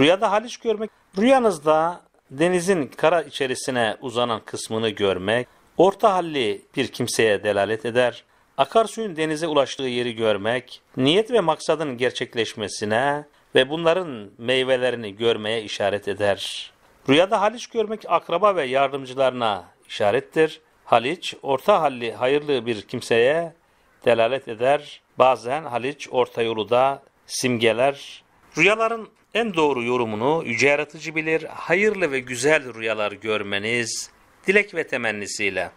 Rüyada Haliç görmek, rüyanızda denizin kara içerisine uzanan kısmını görmek, orta halli bir kimseye delalet eder. Akarsuyun denize ulaştığı yeri görmek, niyet ve maksadın gerçekleşmesine ve bunların meyvelerini görmeye işaret eder. Rüyada Haliç görmek akraba ve yardımcılarına işarettir. Haliç, orta halli hayırlı bir kimseye delalet eder. Bazen Haliç orta yolu da simgeler Rüyaların en doğru yorumunu yüce yaratıcı bilir, hayırlı ve güzel rüyalar görmeniz dilek ve temennisiyle.